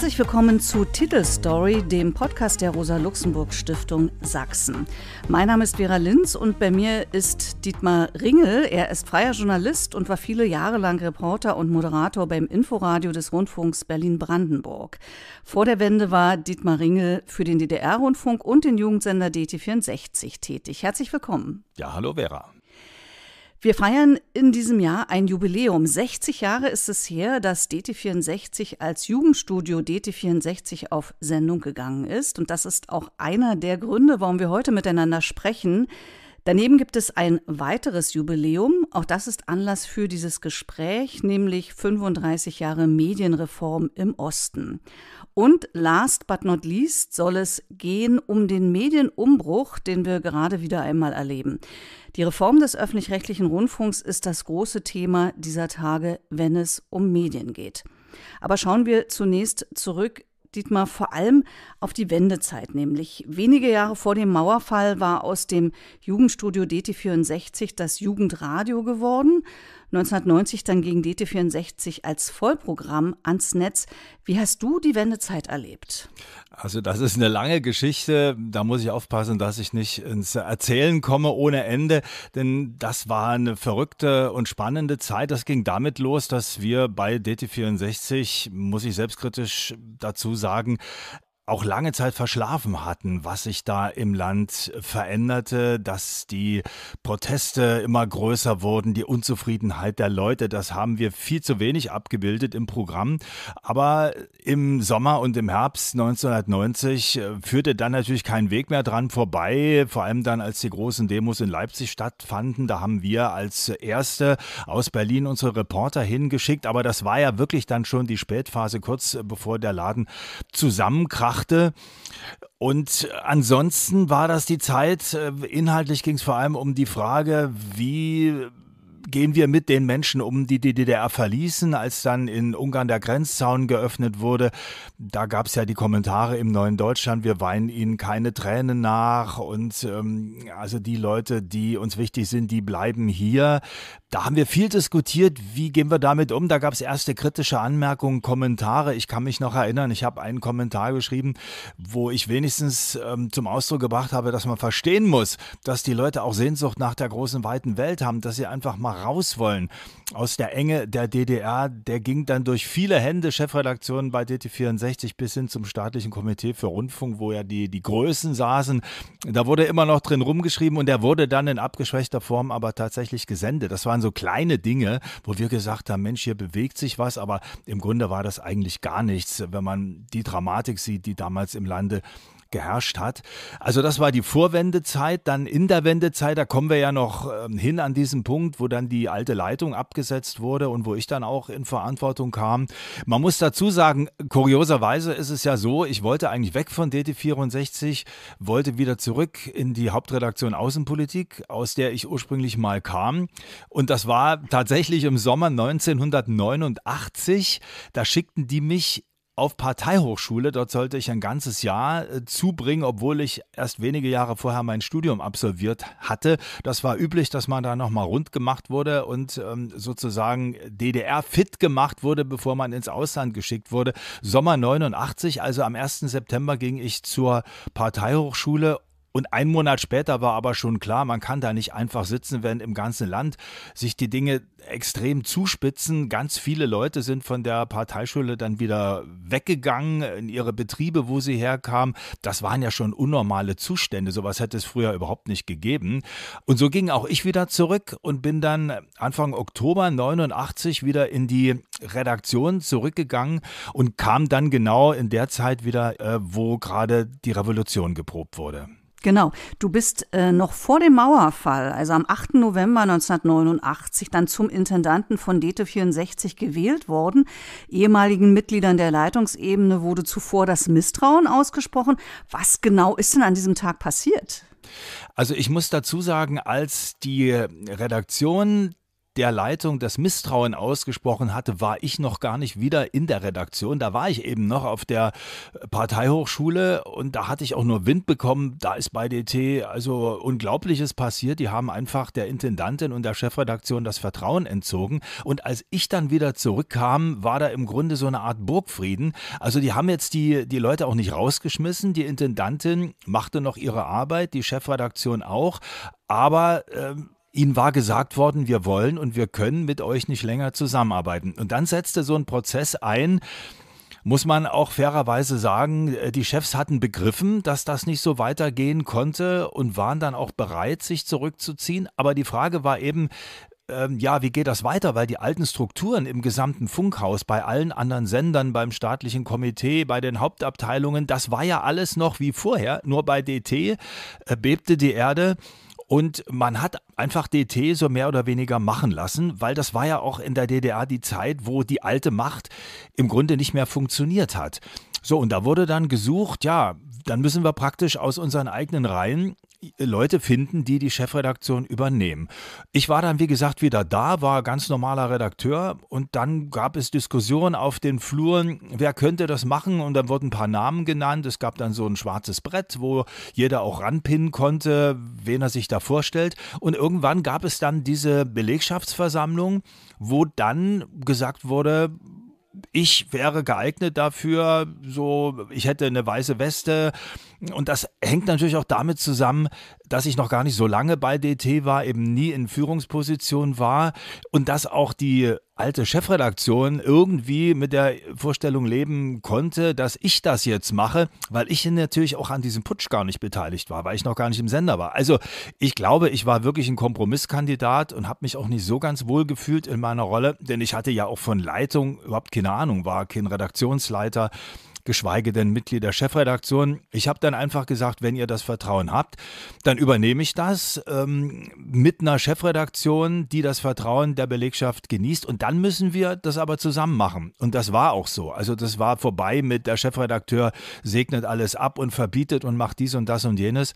Herzlich willkommen zu Titelstory, dem Podcast der Rosa-Luxemburg-Stiftung Sachsen. Mein Name ist Vera Linz und bei mir ist Dietmar Ringel. Er ist freier Journalist und war viele Jahre lang Reporter und Moderator beim Inforadio des Rundfunks Berlin-Brandenburg. Vor der Wende war Dietmar Ringel für den DDR-Rundfunk und den Jugendsender DT64 tätig. Herzlich willkommen. Ja, hallo Vera. Wir feiern in diesem Jahr ein Jubiläum. 60 Jahre ist es her, dass DT64 als Jugendstudio DT64 auf Sendung gegangen ist. Und das ist auch einer der Gründe, warum wir heute miteinander sprechen. Daneben gibt es ein weiteres Jubiläum. Auch das ist Anlass für dieses Gespräch, nämlich 35 Jahre Medienreform im Osten. Und last but not least soll es gehen um den Medienumbruch, den wir gerade wieder einmal erleben. Die Reform des öffentlich-rechtlichen Rundfunks ist das große Thema dieser Tage, wenn es um Medien geht. Aber schauen wir zunächst zurück Dietmar, vor allem auf die Wendezeit, nämlich wenige Jahre vor dem Mauerfall war aus dem Jugendstudio DT64 das Jugendradio geworden. 1990 dann gegen DT64 als Vollprogramm ans Netz. Wie hast du die Wendezeit erlebt? Also das ist eine lange Geschichte. Da muss ich aufpassen, dass ich nicht ins Erzählen komme ohne Ende. Denn das war eine verrückte und spannende Zeit. Das ging damit los, dass wir bei DT64, muss ich selbstkritisch dazu sagen, auch lange Zeit verschlafen hatten, was sich da im Land veränderte, dass die Proteste immer größer wurden, die Unzufriedenheit der Leute, das haben wir viel zu wenig abgebildet im Programm. Aber im Sommer und im Herbst 1990 äh, führte dann natürlich kein Weg mehr dran vorbei, vor allem dann, als die großen Demos in Leipzig stattfanden. Da haben wir als Erste aus Berlin unsere Reporter hingeschickt, aber das war ja wirklich dann schon die Spätphase, kurz bevor der Laden zusammenkrachte machte. Und ansonsten war das die Zeit, äh, inhaltlich ging es vor allem um die Frage, wie gehen wir mit den Menschen um, die die DDR verließen, als dann in Ungarn der Grenzzaun geöffnet wurde. Da gab es ja die Kommentare im neuen Deutschland, wir weinen ihnen keine Tränen nach und ähm, also die Leute, die uns wichtig sind, die bleiben hier. Da haben wir viel diskutiert, wie gehen wir damit um. Da gab es erste kritische Anmerkungen, Kommentare. Ich kann mich noch erinnern, ich habe einen Kommentar geschrieben, wo ich wenigstens ähm, zum Ausdruck gebracht habe, dass man verstehen muss, dass die Leute auch Sehnsucht nach der großen, weiten Welt haben, dass sie einfach mal mal raus wollen aus der Enge der DDR. Der ging dann durch viele Hände, Chefredaktionen bei DT64 bis hin zum staatlichen Komitee für Rundfunk, wo ja die, die Größen saßen. Da wurde immer noch drin rumgeschrieben und der wurde dann in abgeschwächter Form aber tatsächlich gesendet. Das waren so kleine Dinge, wo wir gesagt haben, Mensch, hier bewegt sich was, aber im Grunde war das eigentlich gar nichts, wenn man die Dramatik sieht, die damals im Lande geherrscht hat. Also das war die Vorwendezeit, dann in der Wendezeit, da kommen wir ja noch ähm, hin an diesen Punkt, wo dann die alte Leitung abgesetzt wurde und wo ich dann auch in Verantwortung kam. Man muss dazu sagen, kurioserweise ist es ja so, ich wollte eigentlich weg von DT64, wollte wieder zurück in die Hauptredaktion Außenpolitik, aus der ich ursprünglich mal kam. Und das war tatsächlich im Sommer 1989. Da schickten die mich auf Parteihochschule. Dort sollte ich ein ganzes Jahr äh, zubringen, obwohl ich erst wenige Jahre vorher mein Studium absolviert hatte. Das war üblich, dass man da nochmal rund gemacht wurde und ähm, sozusagen DDR fit gemacht wurde, bevor man ins Ausland geschickt wurde. Sommer 89, also am 1. September ging ich zur Parteihochschule und ein Monat später war aber schon klar, man kann da nicht einfach sitzen, wenn im ganzen Land sich die Dinge extrem zuspitzen. Ganz viele Leute sind von der Parteischule dann wieder weggegangen in ihre Betriebe, wo sie herkamen. Das waren ja schon unnormale Zustände. Sowas hätte es früher überhaupt nicht gegeben. Und so ging auch ich wieder zurück und bin dann Anfang Oktober 89 wieder in die Redaktion zurückgegangen und kam dann genau in der Zeit wieder, äh, wo gerade die Revolution geprobt wurde. Genau. Du bist äh, noch vor dem Mauerfall, also am 8. November 1989, dann zum Intendanten von Dete 64 gewählt worden. Ehemaligen Mitgliedern der Leitungsebene wurde zuvor das Misstrauen ausgesprochen. Was genau ist denn an diesem Tag passiert? Also ich muss dazu sagen, als die Redaktion der Leitung das Misstrauen ausgesprochen hatte, war ich noch gar nicht wieder in der Redaktion. Da war ich eben noch auf der Parteihochschule und da hatte ich auch nur Wind bekommen. Da ist bei DT also Unglaubliches passiert. Die haben einfach der Intendantin und der Chefredaktion das Vertrauen entzogen. Und als ich dann wieder zurückkam, war da im Grunde so eine Art Burgfrieden. Also die haben jetzt die, die Leute auch nicht rausgeschmissen. Die Intendantin machte noch ihre Arbeit, die Chefredaktion auch. Aber ähm, ihnen war gesagt worden, wir wollen und wir können mit euch nicht länger zusammenarbeiten. Und dann setzte so ein Prozess ein, muss man auch fairerweise sagen, äh, die Chefs hatten begriffen, dass das nicht so weitergehen konnte und waren dann auch bereit, sich zurückzuziehen. Aber die Frage war eben, ähm, ja, wie geht das weiter? Weil die alten Strukturen im gesamten Funkhaus, bei allen anderen Sendern, beim staatlichen Komitee, bei den Hauptabteilungen, das war ja alles noch wie vorher. Nur bei DT äh, bebte die Erde und man hat einfach DT so mehr oder weniger machen lassen, weil das war ja auch in der DDR die Zeit, wo die alte Macht im Grunde nicht mehr funktioniert hat. So, und da wurde dann gesucht, ja, dann müssen wir praktisch aus unseren eigenen Reihen äh, Leute finden, die die Chefredaktion übernehmen. Ich war dann, wie gesagt, wieder da, war ganz normaler Redakteur und dann gab es Diskussionen auf den Fluren, wer könnte das machen und dann wurden ein paar Namen genannt. Es gab dann so ein schwarzes Brett, wo jeder auch ranpinnen konnte, wen er sich da vorstellt. Und irgendwann gab es dann diese Belegschaftsversammlung, wo dann gesagt wurde, ich wäre geeignet dafür, so, ich hätte eine weiße Weste, und das hängt natürlich auch damit zusammen, dass ich noch gar nicht so lange bei DT war, eben nie in Führungsposition war und dass auch die alte Chefredaktion irgendwie mit der Vorstellung leben konnte, dass ich das jetzt mache, weil ich natürlich auch an diesem Putsch gar nicht beteiligt war, weil ich noch gar nicht im Sender war. Also ich glaube, ich war wirklich ein Kompromisskandidat und habe mich auch nicht so ganz wohl gefühlt in meiner Rolle, denn ich hatte ja auch von Leitung überhaupt keine Ahnung, war kein Redaktionsleiter geschweige denn Mitglied der Chefredaktion. Ich habe dann einfach gesagt, wenn ihr das Vertrauen habt, dann übernehme ich das ähm, mit einer Chefredaktion, die das Vertrauen der Belegschaft genießt. Und dann müssen wir das aber zusammen machen. Und das war auch so. Also das war vorbei mit der Chefredakteur segnet alles ab und verbietet und macht dies und das und jenes.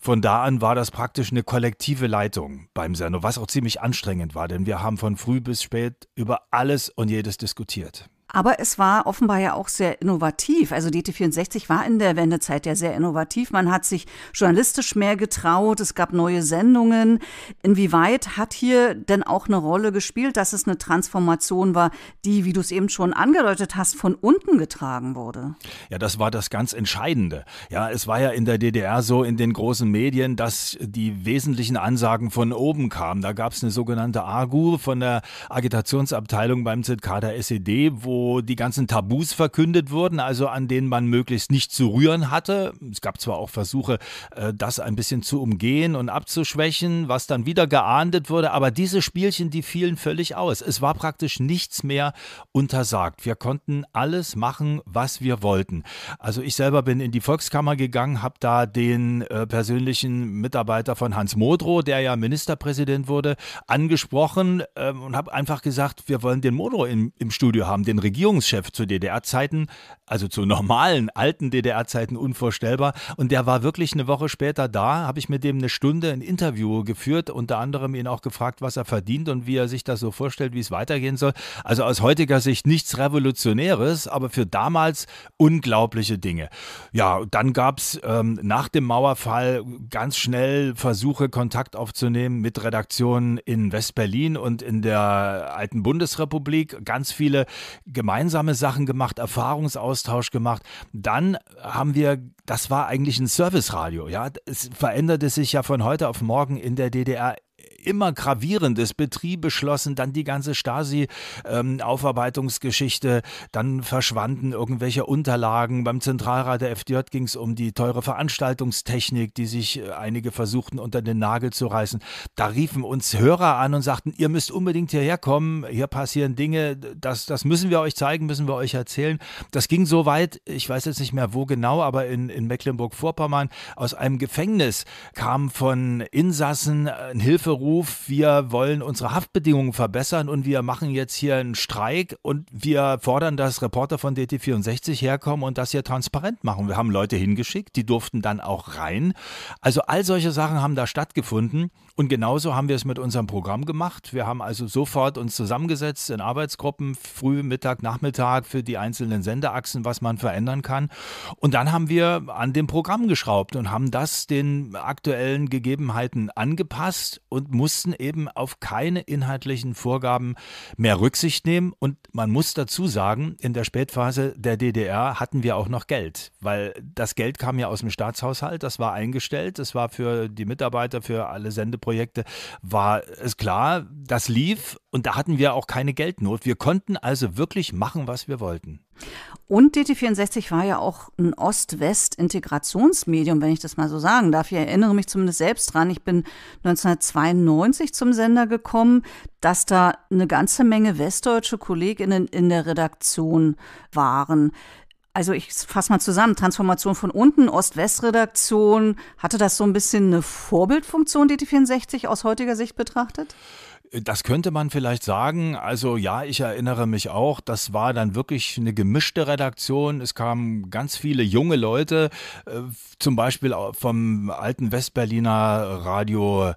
Von da an war das praktisch eine kollektive Leitung beim Sender, was auch ziemlich anstrengend war, denn wir haben von früh bis spät über alles und jedes diskutiert. Aber es war offenbar ja auch sehr innovativ. Also DT64 war in der Wendezeit ja sehr innovativ. Man hat sich journalistisch mehr getraut. Es gab neue Sendungen. Inwieweit hat hier denn auch eine Rolle gespielt, dass es eine Transformation war, die, wie du es eben schon angedeutet hast, von unten getragen wurde? Ja, das war das ganz Entscheidende. Ja, es war ja in der DDR so in den großen Medien, dass die wesentlichen Ansagen von oben kamen. Da gab es eine sogenannte AGU von der Agitationsabteilung beim ZK der SED, wo die ganzen Tabus verkündet wurden, also an denen man möglichst nicht zu rühren hatte. Es gab zwar auch Versuche, äh, das ein bisschen zu umgehen und abzuschwächen, was dann wieder geahndet wurde, aber diese Spielchen, die fielen völlig aus. Es war praktisch nichts mehr untersagt. Wir konnten alles machen, was wir wollten. Also ich selber bin in die Volkskammer gegangen, habe da den äh, persönlichen Mitarbeiter von Hans Modrow, der ja Ministerpräsident wurde, angesprochen ähm, und habe einfach gesagt, wir wollen den Modrow im, im Studio haben, den Regierungspräsidenten. Regierungschef zu DDR-Zeiten, also zu normalen alten DDR-Zeiten unvorstellbar. Und der war wirklich eine Woche später da, habe ich mit dem eine Stunde ein Interview geführt, unter anderem ihn auch gefragt, was er verdient und wie er sich das so vorstellt, wie es weitergehen soll. Also aus heutiger Sicht nichts Revolutionäres, aber für damals unglaubliche Dinge. Ja, dann gab es ähm, nach dem Mauerfall ganz schnell Versuche, Kontakt aufzunehmen mit Redaktionen in West-Berlin und in der alten Bundesrepublik. Ganz viele gemeinsame Sachen gemacht, Erfahrungsaustausch gemacht. Dann haben wir, das war eigentlich ein Service-Radio. Ja, es veränderte sich ja von heute auf morgen in der DDR immer Gravierendes betrieb, beschlossen, dann die ganze Stasi-Aufarbeitungsgeschichte, ähm, dann verschwanden irgendwelche Unterlagen. Beim Zentralrat der FDJ ging es um die teure Veranstaltungstechnik, die sich äh, einige versuchten unter den Nagel zu reißen. Da riefen uns Hörer an und sagten, ihr müsst unbedingt hierher kommen, hier passieren Dinge, das, das müssen wir euch zeigen, müssen wir euch erzählen. Das ging so weit, ich weiß jetzt nicht mehr wo genau, aber in, in Mecklenburg-Vorpommern, aus einem Gefängnis kam von Insassen äh, ein Hilferuf, Aufruf, wir wollen unsere Haftbedingungen verbessern und wir machen jetzt hier einen Streik und wir fordern, dass Reporter von DT64 herkommen und das hier transparent machen. Wir haben Leute hingeschickt, die durften dann auch rein. Also all solche Sachen haben da stattgefunden und genauso haben wir es mit unserem Programm gemacht. Wir haben also sofort uns zusammengesetzt in Arbeitsgruppen, früh, Mittag, Nachmittag für die einzelnen Sendeachsen, was man verändern kann. Und dann haben wir an dem Programm geschraubt und haben das den aktuellen Gegebenheiten angepasst und mussten mussten eben auf keine inhaltlichen Vorgaben mehr Rücksicht nehmen. Und man muss dazu sagen, in der Spätphase der DDR hatten wir auch noch Geld, weil das Geld kam ja aus dem Staatshaushalt, das war eingestellt, das war für die Mitarbeiter, für alle Sendeprojekte, war es klar, das lief und da hatten wir auch keine Geldnot. Wir konnten also wirklich machen, was wir wollten. Und DT64 war ja auch ein Ost-West-Integrationsmedium, wenn ich das mal so sagen darf. Ich erinnere mich zumindest selbst dran. Ich bin 1992 zum Sender gekommen, dass da eine ganze Menge westdeutsche Kolleginnen in der Redaktion waren. Also ich fasse mal zusammen, Transformation von unten, Ost-West-Redaktion, hatte das so ein bisschen eine Vorbildfunktion, DT64 aus heutiger Sicht betrachtet? Das könnte man vielleicht sagen. Also ja, ich erinnere mich auch, das war dann wirklich eine gemischte Redaktion. Es kamen ganz viele junge Leute, äh, zum Beispiel vom alten Westberliner Radio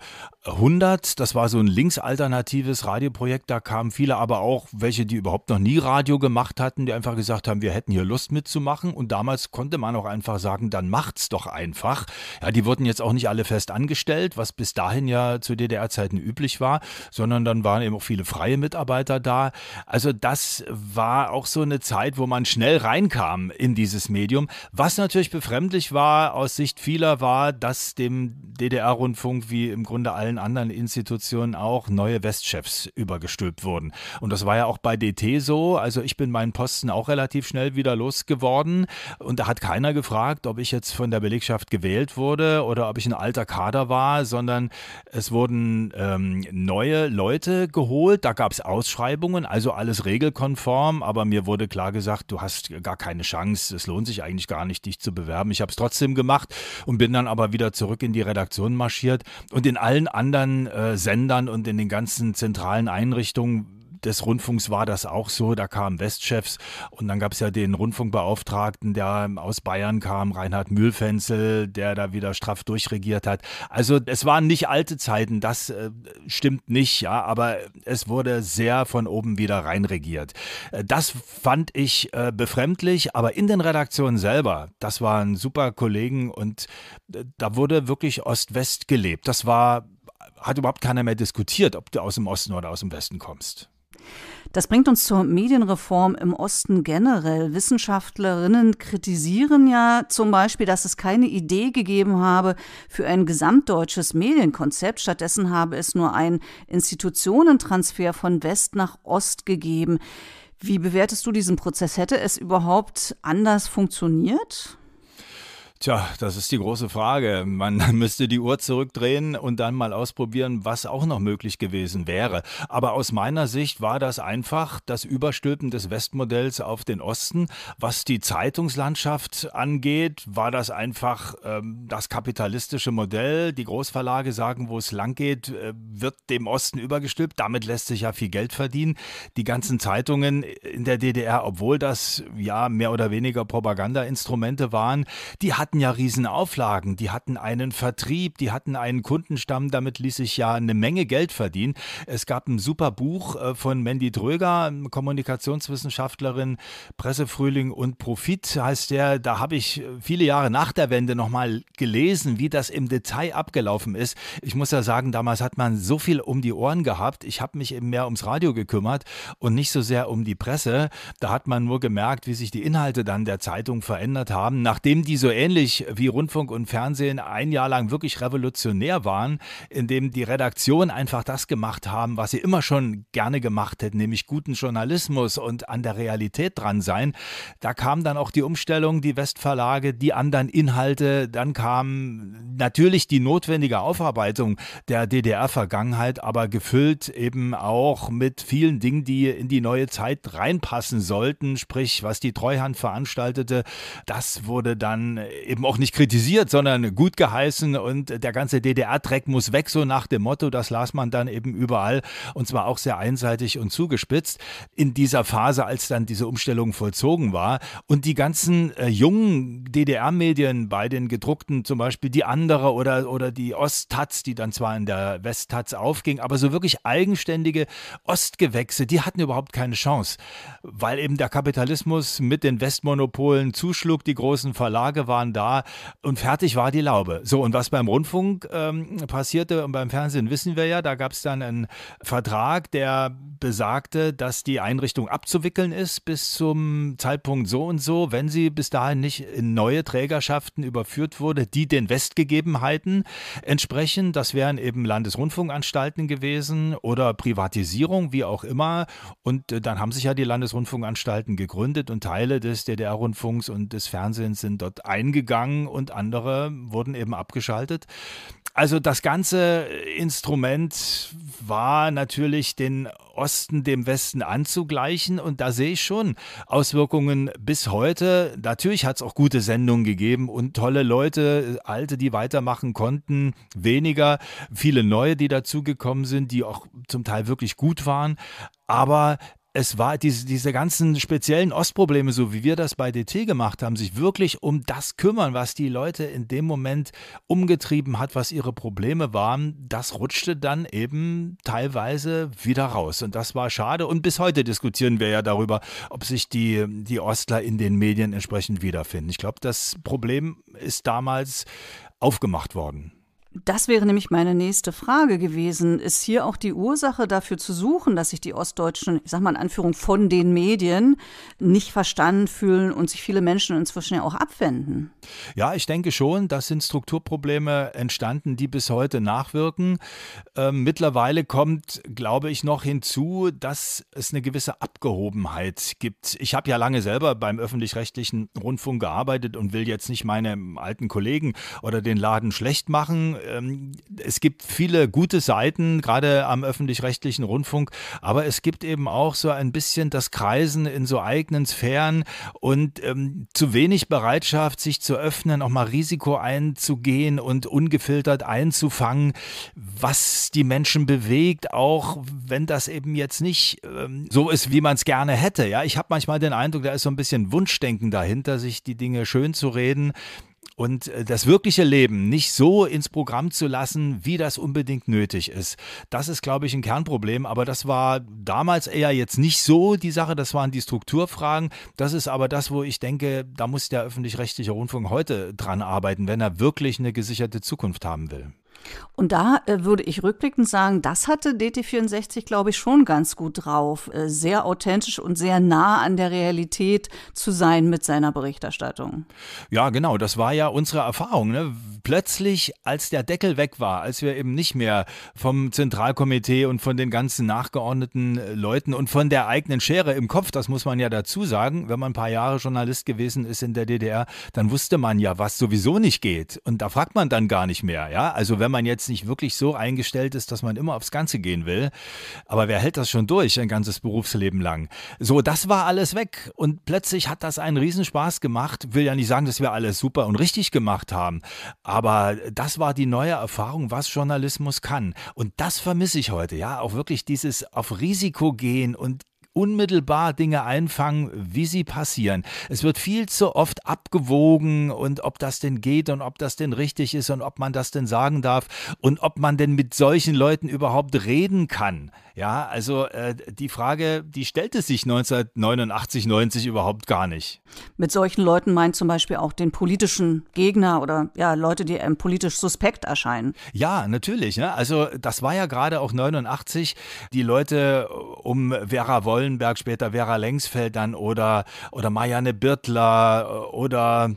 100. Das war so ein linksalternatives Radioprojekt. Da kamen viele, aber auch welche, die überhaupt noch nie Radio gemacht hatten, die einfach gesagt haben, wir hätten hier Lust mitzumachen. Und damals konnte man auch einfach sagen, dann macht's doch einfach. Ja, die wurden jetzt auch nicht alle fest angestellt, was bis dahin ja zu DDR-Zeiten üblich war, sondern sondern dann waren eben auch viele freie Mitarbeiter da. Also das war auch so eine Zeit, wo man schnell reinkam in dieses Medium. Was natürlich befremdlich war aus Sicht vieler war, dass dem DDR-Rundfunk wie im Grunde allen anderen Institutionen auch neue Westchefs übergestülpt wurden. Und das war ja auch bei DT so. Also ich bin meinen Posten auch relativ schnell wieder losgeworden und da hat keiner gefragt, ob ich jetzt von der Belegschaft gewählt wurde oder ob ich ein alter Kader war, sondern es wurden ähm, neue Leute geholt, da gab es Ausschreibungen, also alles regelkonform, aber mir wurde klar gesagt, du hast gar keine Chance, es lohnt sich eigentlich gar nicht, dich zu bewerben. Ich habe es trotzdem gemacht und bin dann aber wieder zurück in die Redaktion marschiert und in allen anderen äh, Sendern und in den ganzen zentralen Einrichtungen des Rundfunks war das auch so. Da kamen Westchefs und dann gab es ja den Rundfunkbeauftragten, der aus Bayern kam, Reinhard Mühlfenzel, der da wieder straff durchregiert hat. Also es waren nicht alte Zeiten, das äh, stimmt nicht, ja, aber es wurde sehr von oben wieder reinregiert. Äh, das fand ich äh, befremdlich, aber in den Redaktionen selber, das waren super Kollegen und äh, da wurde wirklich Ost-West gelebt. Das war hat überhaupt keiner mehr diskutiert, ob du aus dem Osten oder aus dem Westen kommst. Das bringt uns zur Medienreform im Osten generell. Wissenschaftlerinnen kritisieren ja zum Beispiel, dass es keine Idee gegeben habe für ein gesamtdeutsches Medienkonzept. Stattdessen habe es nur einen Institutionentransfer von West nach Ost gegeben. Wie bewertest du diesen Prozess? Hätte es überhaupt anders funktioniert? Tja, das ist die große Frage. Man müsste die Uhr zurückdrehen und dann mal ausprobieren, was auch noch möglich gewesen wäre. Aber aus meiner Sicht war das einfach das Überstülpen des Westmodells auf den Osten. Was die Zeitungslandschaft angeht, war das einfach ähm, das kapitalistische Modell. Die Großverlage sagen, wo es lang geht, äh, wird dem Osten übergestülpt. Damit lässt sich ja viel Geld verdienen. Die ganzen Zeitungen in der DDR, obwohl das ja mehr oder weniger Propagandainstrumente waren, die hatten hatten ja Riesenauflagen, die hatten einen Vertrieb, die hatten einen Kundenstamm, damit ließ sich ja eine Menge Geld verdienen. Es gab ein super Buch äh, von Mandy Dröger, Kommunikationswissenschaftlerin, Pressefrühling und Profit heißt der. Da habe ich äh, viele Jahre nach der Wende nochmal gelesen, wie das im Detail abgelaufen ist. Ich muss ja sagen, damals hat man so viel um die Ohren gehabt. Ich habe mich eben mehr ums Radio gekümmert und nicht so sehr um die Presse. Da hat man nur gemerkt, wie sich die Inhalte dann der Zeitung verändert haben, nachdem die so ähnlich ähnlich wie Rundfunk und Fernsehen ein Jahr lang wirklich revolutionär waren, indem die Redaktionen einfach das gemacht haben, was sie immer schon gerne gemacht hätten, nämlich guten Journalismus und an der Realität dran sein. Da kam dann auch die Umstellung, die Westverlage, die anderen Inhalte, dann kam natürlich die notwendige Aufarbeitung der DDR-Vergangenheit, aber gefüllt eben auch mit vielen Dingen, die in die neue Zeit reinpassen sollten, sprich was die Treuhand veranstaltete, das wurde dann eben auch nicht kritisiert, sondern gut geheißen und der ganze DDR-Dreck muss weg, so nach dem Motto, das las man dann eben überall und zwar auch sehr einseitig und zugespitzt in dieser Phase, als dann diese Umstellung vollzogen war und die ganzen äh, jungen DDR-Medien bei den gedruckten, zum Beispiel die andere oder, oder die Ost-Taz, die dann zwar in der West-Taz aufging, aber so wirklich eigenständige Ostgewächse, die hatten überhaupt keine Chance, weil eben der Kapitalismus mit den Westmonopolen zuschlug, die großen Verlage waren da da und fertig war die Laube. So, und was beim Rundfunk ähm, passierte und beim Fernsehen wissen wir ja, da gab es dann einen Vertrag, der besagte, dass die Einrichtung abzuwickeln ist bis zum Zeitpunkt so und so, wenn sie bis dahin nicht in neue Trägerschaften überführt wurde, die den Westgegebenheiten entsprechen. Das wären eben Landesrundfunkanstalten gewesen oder Privatisierung, wie auch immer. Und äh, dann haben sich ja die Landesrundfunkanstalten gegründet und Teile des DDR-Rundfunks und des Fernsehens sind dort eingegangen gegangen und andere wurden eben abgeschaltet. Also das ganze Instrument war natürlich den Osten dem Westen anzugleichen und da sehe ich schon Auswirkungen bis heute. Natürlich hat es auch gute Sendungen gegeben und tolle Leute, alte, die weitermachen konnten, weniger, viele neue, die dazugekommen sind, die auch zum Teil wirklich gut waren. Aber es war diese, diese ganzen speziellen Ostprobleme, so wie wir das bei DT gemacht haben, sich wirklich um das kümmern, was die Leute in dem Moment umgetrieben hat, was ihre Probleme waren, das rutschte dann eben teilweise wieder raus. Und das war schade. Und bis heute diskutieren wir ja darüber, ob sich die, die Ostler in den Medien entsprechend wiederfinden. Ich glaube, das Problem ist damals aufgemacht worden. Das wäre nämlich meine nächste Frage gewesen. Ist hier auch die Ursache dafür zu suchen, dass sich die Ostdeutschen, ich sag mal in Anführung von den Medien, nicht verstanden fühlen und sich viele Menschen inzwischen ja auch abwenden? Ja, ich denke schon, das sind Strukturprobleme entstanden, die bis heute nachwirken. Ähm, mittlerweile kommt, glaube ich, noch hinzu, dass es eine gewisse Abgehobenheit gibt. Ich habe ja lange selber beim öffentlich-rechtlichen Rundfunk gearbeitet und will jetzt nicht meine alten Kollegen oder den Laden schlecht machen ähm, es gibt viele gute Seiten, gerade am öffentlich-rechtlichen Rundfunk, aber es gibt eben auch so ein bisschen das Kreisen in so eigenen Sphären und ähm, zu wenig Bereitschaft, sich zu öffnen, auch mal Risiko einzugehen und ungefiltert einzufangen, was die Menschen bewegt, auch wenn das eben jetzt nicht ähm, so ist, wie man es gerne hätte. Ja, ich habe manchmal den Eindruck, da ist so ein bisschen Wunschdenken dahinter, sich die Dinge schön zu reden und äh, das wirkliche Leben nicht so ins Programm zu lassen, wie das unbedingt nötig ist. Das ist, glaube ich, ein Kernproblem, aber das war damals eher jetzt nicht so die Sache, das waren die Strukturfragen. Das ist aber das, wo ich denke, da muss der öffentlich-rechtliche Rundfunk heute dran arbeiten, wenn er wirklich eine gesicherte Zukunft haben will. Und da äh, würde ich rückblickend sagen, das hatte DT64, glaube ich, schon ganz gut drauf, äh, sehr authentisch und sehr nah an der Realität zu sein mit seiner Berichterstattung. Ja, genau, das war ja unsere Erfahrung. Ne? Plötzlich, als der Deckel weg war, als wir eben nicht mehr vom Zentralkomitee und von den ganzen nachgeordneten äh, Leuten und von der eigenen Schere im Kopf, das muss man ja dazu sagen, wenn man ein paar Jahre Journalist gewesen ist in der DDR, dann wusste man ja, was sowieso nicht geht. Und da fragt man dann gar nicht mehr. Ja, also wenn wenn man jetzt nicht wirklich so eingestellt ist, dass man immer aufs Ganze gehen will. Aber wer hält das schon durch ein ganzes Berufsleben lang? So, das war alles weg und plötzlich hat das einen Riesenspaß gemacht. Will ja nicht sagen, dass wir alles super und richtig gemacht haben, aber das war die neue Erfahrung, was Journalismus kann. Und das vermisse ich heute, ja, auch wirklich dieses auf Risiko gehen und unmittelbar Dinge einfangen, wie sie passieren. Es wird viel zu oft abgewogen und ob das denn geht und ob das denn richtig ist und ob man das denn sagen darf und ob man denn mit solchen Leuten überhaupt reden kann. Ja, also äh, die Frage, die stellte sich 1989, 90 überhaupt gar nicht. Mit solchen Leuten meint zum Beispiel auch den politischen Gegner oder ja, Leute, die ähm, politisch suspekt erscheinen. Ja, natürlich. Ne? Also das war ja gerade auch 89, die Leute äh, um Vera Wollenberg, später Vera Lengsfeld dann oder, oder Marianne Birtler äh, oder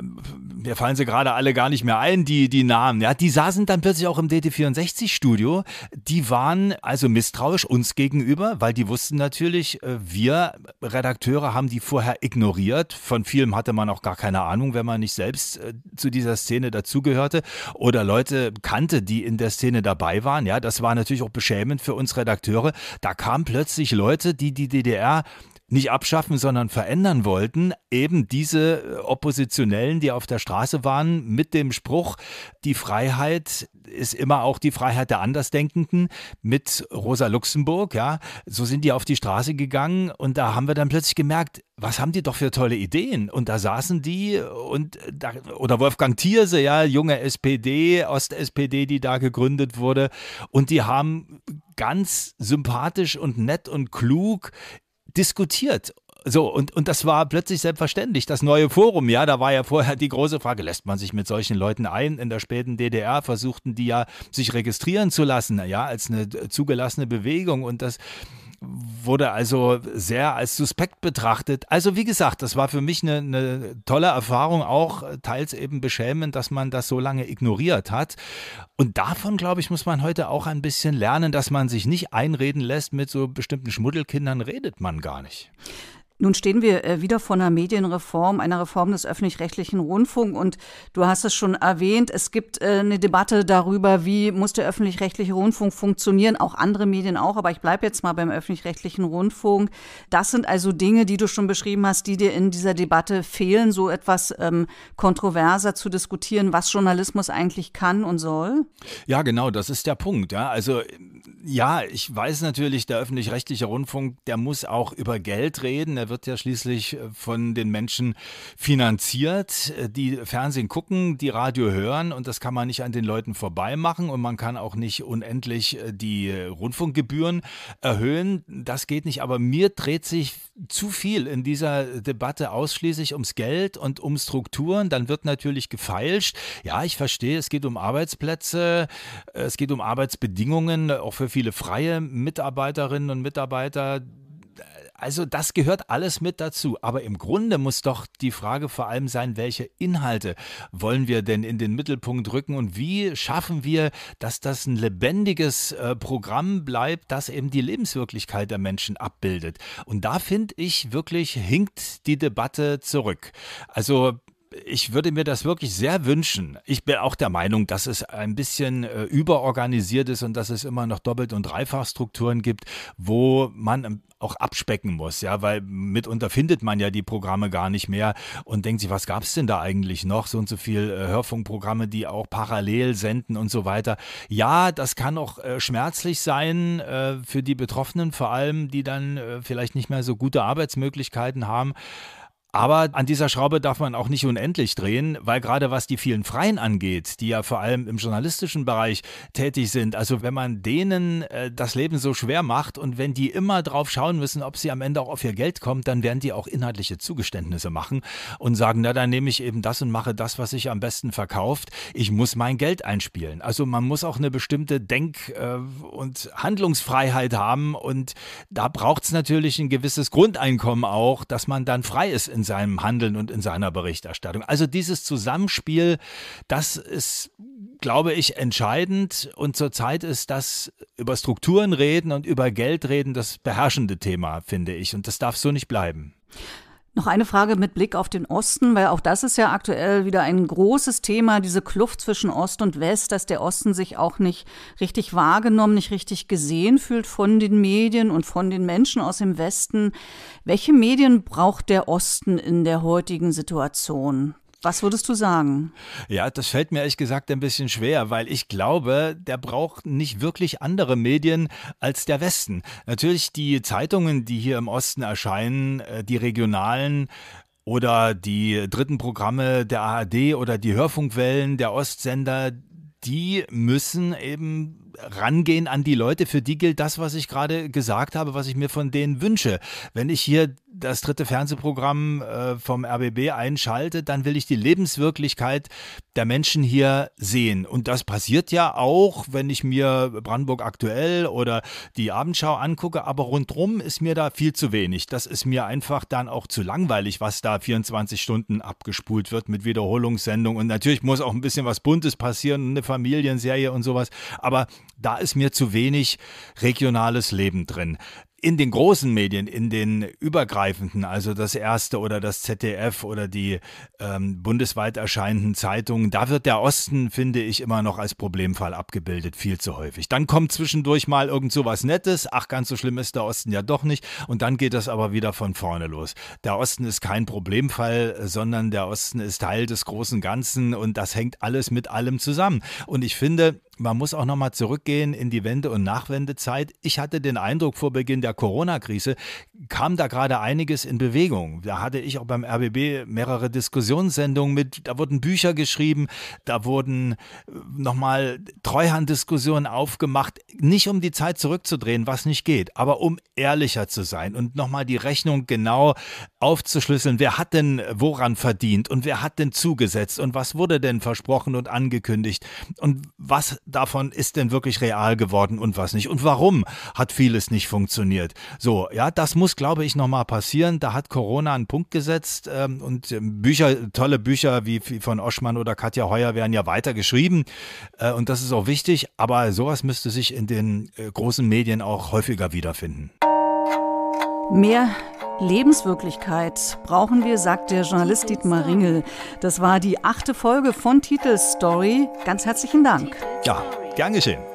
ähm, mir fallen sie gerade alle gar nicht mehr ein, die, die Namen. Ja, die saßen dann plötzlich auch im DT64-Studio. Die waren also misstrauisch uns gegenüber, weil die wussten natürlich, äh, wir Redakteure haben die vorher ignoriert. Von vielem hatte man auch gar keine Ahnung, wenn man nicht selbst äh, zu dieser Szene dazugehörte oder Leute kannte, die in der Szene dabei waren. Ja, das war natürlich auch beschämend für uns Redakteure. Da kamen plötzlich Leute, die die DDR nicht abschaffen, sondern verändern wollten, eben diese äh, Oppositionellen, die auf der Straße waren, mit dem Spruch, die Freiheit ist immer auch die Freiheit der Andersdenkenden, mit Rosa Luxemburg, ja, so sind die auf die Straße gegangen und da haben wir dann plötzlich gemerkt, was haben die doch für tolle Ideen? Und da saßen die und da, oder Wolfgang Thierse, ja, junge SPD, Ost-SPD, die da gegründet wurde. Und die haben ganz sympathisch und nett und klug diskutiert. So, und, und das war plötzlich selbstverständlich. Das neue Forum, ja, da war ja vorher die große Frage, lässt man sich mit solchen Leuten ein? In der späten DDR versuchten die ja, sich registrieren zu lassen, ja, als eine zugelassene Bewegung. Und das, wurde also sehr als suspekt betrachtet. Also wie gesagt, das war für mich eine, eine tolle Erfahrung, auch teils eben beschämend, dass man das so lange ignoriert hat. Und davon, glaube ich, muss man heute auch ein bisschen lernen, dass man sich nicht einreden lässt, mit so bestimmten Schmuddelkindern redet man gar nicht. Nun stehen wir äh, wieder vor einer Medienreform, einer Reform des öffentlich-rechtlichen Rundfunks. Und du hast es schon erwähnt, es gibt äh, eine Debatte darüber, wie muss der öffentlich-rechtliche Rundfunk funktionieren, auch andere Medien auch, aber ich bleibe jetzt mal beim öffentlich-rechtlichen Rundfunk. Das sind also Dinge, die du schon beschrieben hast, die dir in dieser Debatte fehlen, so etwas ähm, kontroverser zu diskutieren, was Journalismus eigentlich kann und soll. Ja, genau, das ist der Punkt. Ja. Also ja, ich weiß natürlich, der öffentlich-rechtliche Rundfunk, der muss auch über Geld reden, er wird wird ja schließlich äh, von den Menschen finanziert, äh, die Fernsehen gucken, die Radio hören und das kann man nicht an den Leuten vorbei machen und man kann auch nicht unendlich äh, die Rundfunkgebühren erhöhen. Das geht nicht, aber mir dreht sich zu viel in dieser Debatte ausschließlich ums Geld und um Strukturen. Dann wird natürlich gefeilscht. Ja, ich verstehe, es geht um Arbeitsplätze, es geht um Arbeitsbedingungen, auch für viele freie Mitarbeiterinnen und Mitarbeiter also das gehört alles mit dazu. Aber im Grunde muss doch die Frage vor allem sein, welche Inhalte wollen wir denn in den Mittelpunkt rücken und wie schaffen wir, dass das ein lebendiges äh, Programm bleibt, das eben die Lebenswirklichkeit der Menschen abbildet. Und da finde ich wirklich hinkt die Debatte zurück. Also ich würde mir das wirklich sehr wünschen. Ich bin auch der Meinung, dass es ein bisschen äh, überorganisiert ist und dass es immer noch Doppelt- und Dreifachstrukturen gibt, wo man ähm, auch abspecken muss, ja, weil mitunter findet man ja die Programme gar nicht mehr und denkt sich, was gab es denn da eigentlich noch? So und so viel äh, Hörfunkprogramme, die auch parallel senden und so weiter. Ja, das kann auch äh, schmerzlich sein äh, für die Betroffenen, vor allem, die dann äh, vielleicht nicht mehr so gute Arbeitsmöglichkeiten haben. Aber an dieser Schraube darf man auch nicht unendlich drehen, weil gerade was die vielen Freien angeht, die ja vor allem im journalistischen Bereich tätig sind, also wenn man denen äh, das Leben so schwer macht und wenn die immer drauf schauen müssen, ob sie am Ende auch auf ihr Geld kommt, dann werden die auch inhaltliche Zugeständnisse machen und sagen, na dann nehme ich eben das und mache das, was sich am besten verkauft. Ich muss mein Geld einspielen. Also man muss auch eine bestimmte Denk- äh, und Handlungsfreiheit haben und da braucht es natürlich ein gewisses Grundeinkommen auch, dass man dann frei ist in in seinem Handeln und in seiner Berichterstattung. Also dieses Zusammenspiel, das ist, glaube ich, entscheidend. Und zurzeit ist das über Strukturen reden und über Geld reden das beherrschende Thema, finde ich. Und das darf so nicht bleiben. Noch eine Frage mit Blick auf den Osten, weil auch das ist ja aktuell wieder ein großes Thema, diese Kluft zwischen Ost und West, dass der Osten sich auch nicht richtig wahrgenommen, nicht richtig gesehen fühlt von den Medien und von den Menschen aus dem Westen. Welche Medien braucht der Osten in der heutigen Situation? Was würdest du sagen? Ja, das fällt mir ehrlich gesagt ein bisschen schwer, weil ich glaube, der braucht nicht wirklich andere Medien als der Westen. Natürlich die Zeitungen, die hier im Osten erscheinen, äh, die regionalen, oder die dritten Programme der ARD oder die Hörfunkwellen der Ostsender, die müssen eben Rangehen an die Leute, für die gilt das, was ich gerade gesagt habe, was ich mir von denen wünsche. Wenn ich hier das dritte Fernsehprogramm äh, vom RBB einschalte, dann will ich die Lebenswirklichkeit der Menschen hier sehen. Und das passiert ja auch, wenn ich mir Brandenburg aktuell oder die Abendschau angucke, aber rundrum ist mir da viel zu wenig. Das ist mir einfach dann auch zu langweilig, was da 24 Stunden abgespult wird mit Wiederholungssendung. Und natürlich muss auch ein bisschen was Buntes passieren, eine Familienserie und sowas. Aber da ist mir zu wenig regionales Leben drin. In den großen Medien, in den übergreifenden, also das Erste oder das ZDF oder die ähm, bundesweit erscheinenden Zeitungen, da wird der Osten, finde ich, immer noch als Problemfall abgebildet, viel zu häufig. Dann kommt zwischendurch mal irgend so was Nettes, ach, ganz so schlimm ist der Osten ja doch nicht, und dann geht das aber wieder von vorne los. Der Osten ist kein Problemfall, sondern der Osten ist Teil des großen Ganzen und das hängt alles mit allem zusammen. Und ich finde, man muss auch nochmal zurückgehen in die Wende- und Nachwendezeit. Ich hatte den Eindruck, vor Beginn der Corona-Krise kam da gerade einiges in Bewegung. Da hatte ich auch beim RBB mehrere Diskussionssendungen mit, da wurden Bücher geschrieben, da wurden äh, nochmal Treuhanddiskussionen aufgemacht, nicht um die Zeit zurückzudrehen, was nicht geht, aber um ehrlicher zu sein und nochmal die Rechnung genau aufzuschlüsseln, wer hat denn woran verdient und wer hat denn zugesetzt und was wurde denn versprochen und angekündigt und was davon ist denn wirklich real geworden und was nicht? Und warum hat vieles nicht funktioniert? So, ja, das muss, glaube ich, nochmal passieren. Da hat Corona einen Punkt gesetzt ähm, und ähm, Bücher, tolle Bücher wie, wie von Oschmann oder Katja Heuer werden ja weiter geschrieben äh, und das ist auch wichtig, aber sowas müsste sich in den äh, großen Medien auch häufiger wiederfinden. Mehr Lebenswirklichkeit brauchen wir, sagt der Journalist Dietmar Ringel. Das war die achte Folge von Titelstory. Ganz herzlichen Dank. Ja, gern geschehen.